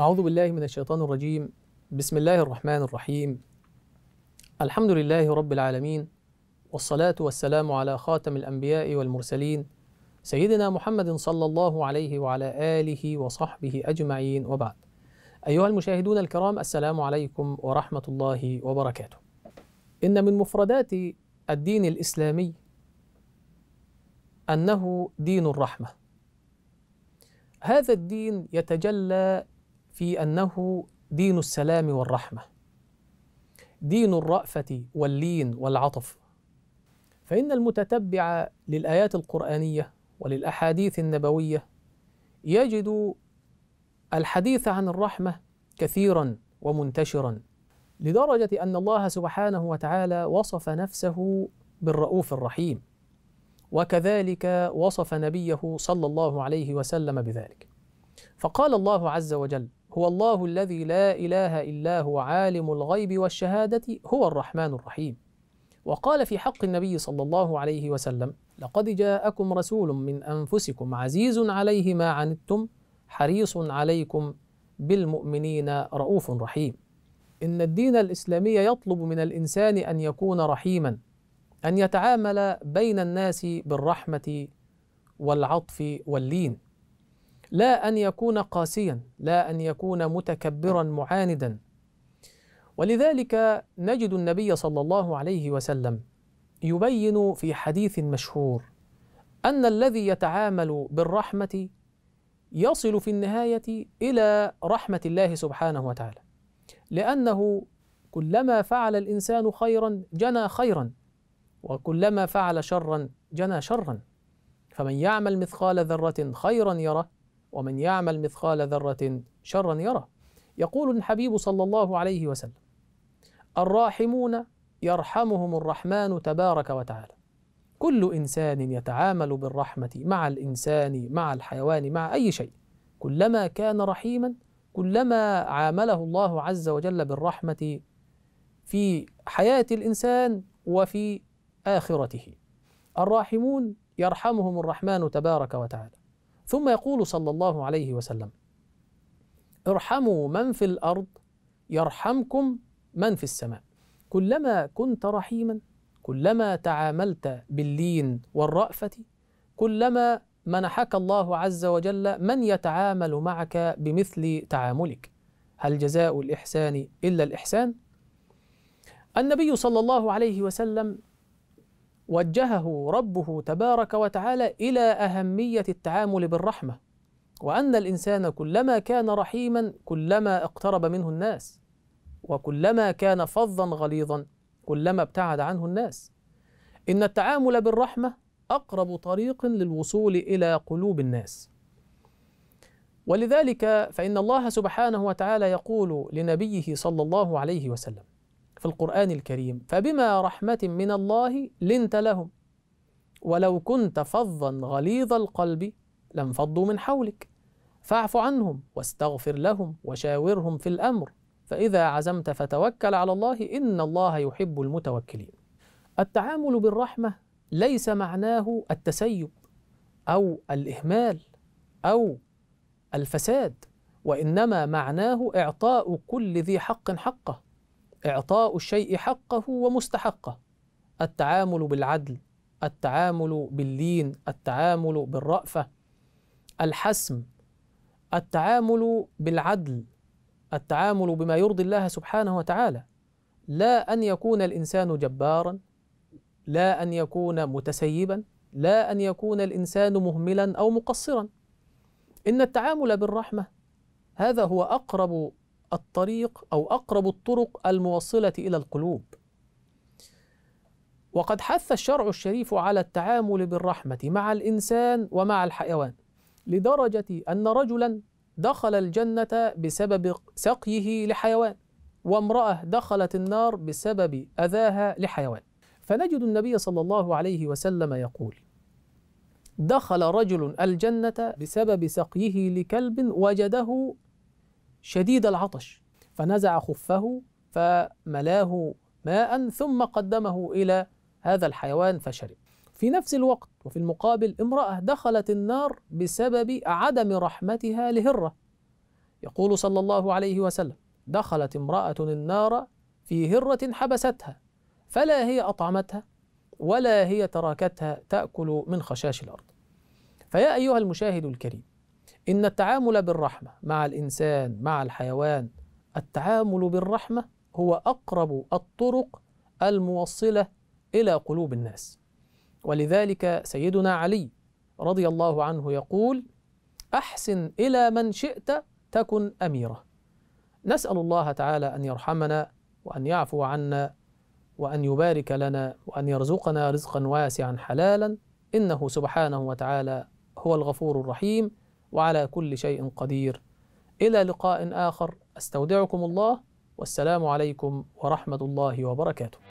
أعوذ بالله من الشيطان الرجيم بسم الله الرحمن الرحيم الحمد لله رب العالمين والصلاة والسلام على خاتم الأنبياء والمرسلين سيدنا محمد صلى الله عليه وعلى آله وصحبه أجمعين وبعد أيها المشاهدون الكرام السلام عليكم ورحمة الله وبركاته إن من مفردات الدين الإسلامي أنه دين الرحمة هذا الدين يتجلى في انه دين السلام والرحمه دين الرافه واللين والعطف فان المتتبع للايات القرانيه وللاحاديث النبويه يجد الحديث عن الرحمه كثيرا ومنتشرا لدرجه ان الله سبحانه وتعالى وصف نفسه بالرؤوف الرحيم وكذلك وصف نبيه صلى الله عليه وسلم بذلك فقال الله عز وجل هو الله الذي لا اله الا هو عالم الغيب والشهاده هو الرحمن الرحيم وقال في حق النبي صلى الله عليه وسلم لقد جاءكم رسول من انفسكم عزيز عليه ما عنتم حريص عليكم بالمؤمنين رؤوف رحيم ان الدين الاسلامي يطلب من الانسان ان يكون رحيما أن يتعامل بين الناس بالرحمة والعطف واللين لا أن يكون قاسيا لا أن يكون متكبرا معاندا ولذلك نجد النبي صلى الله عليه وسلم يبين في حديث مشهور أن الذي يتعامل بالرحمة يصل في النهاية إلى رحمة الله سبحانه وتعالى لأنه كلما فعل الإنسان خيرا جنى خيرا وكلما فعل شرا جنى شرا فمن يعمل مثقال ذرة خيرا يره ومن يعمل مثقال ذرة شرا يره يقول الحبيب صلى الله عليه وسلم الراحمون يرحمهم الرحمن تبارك وتعالى كل إنسان يتعامل بالرحمة مع الإنسان مع الحيوان مع أي شيء كلما كان رحيما كلما عامله الله عز وجل بالرحمة في حياة الإنسان وفي آخرته الراحمون يرحمهم الرحمن تبارك وتعالى ثم يقول صلى الله عليه وسلم ارحموا من في الأرض يرحمكم من في السماء كلما كنت رحيما كلما تعاملت باللين والرأفة كلما منحك الله عز وجل من يتعامل معك بمثل تعاملك هل جزاء الإحسان إلا الإحسان؟ النبي صلى الله عليه وسلم وجهه ربه تبارك وتعالى الى اهميه التعامل بالرحمه وان الانسان كلما كان رحيما كلما اقترب منه الناس وكلما كان فظا غليظا كلما ابتعد عنه الناس ان التعامل بالرحمه اقرب طريق للوصول الى قلوب الناس ولذلك فان الله سبحانه وتعالى يقول لنبيه صلى الله عليه وسلم في القرآن الكريم فبما رحمة من الله لنت لهم ولو كنت فظا غليظ القلب لانفضوا من حولك فاعف عنهم واستغفر لهم وشاورهم في الأمر فإذا عزمت فتوكل على الله إن الله يحب المتوكلين التعامل بالرحمة ليس معناه التسيب أو الإهمال أو الفساد وإنما معناه إعطاء كل ذي حق حقه إعطاء الشيء حقه ومستحقه التعامل بالعدل التعامل باللين التعامل بالرأفة الحسم التعامل بالعدل التعامل بما يرضي الله سبحانه وتعالى لا أن يكون الإنسان جبارا لا أن يكون متسيبا لا أن يكون الإنسان مهملا أو مقصرا إن التعامل بالرحمة هذا هو أقرب الطريق أو أقرب الطرق الموصلة إلى القلوب وقد حث الشرع الشريف على التعامل بالرحمة مع الإنسان ومع الحيوان لدرجة أن رجلا دخل الجنة بسبب سقيه لحيوان وامرأة دخلت النار بسبب أذاها لحيوان فنجد النبي صلى الله عليه وسلم يقول دخل رجل الجنة بسبب سقيه لكلب وجده شديد العطش فنزع خفه فملاه ماء ثم قدمه إلى هذا الحيوان فشرب في نفس الوقت وفي المقابل امرأة دخلت النار بسبب عدم رحمتها لهرة يقول صلى الله عليه وسلم دخلت امرأة النار في هرة حبستها فلا هي أطعمتها ولا هي تركتها تأكل من خشاش الأرض فيا أيها المشاهد الكريم إن التعامل بالرحمة مع الإنسان مع الحيوان التعامل بالرحمة هو أقرب الطرق الموصلة إلى قلوب الناس ولذلك سيدنا علي رضي الله عنه يقول أحسن إلى من شئت تكن أميرة نسأل الله تعالى أن يرحمنا وأن يعفو عنا وأن يبارك لنا وأن يرزقنا رزقا واسعا حلالا إنه سبحانه وتعالى هو الغفور الرحيم وعلى كل شيء قدير إلى لقاء آخر أستودعكم الله والسلام عليكم ورحمة الله وبركاته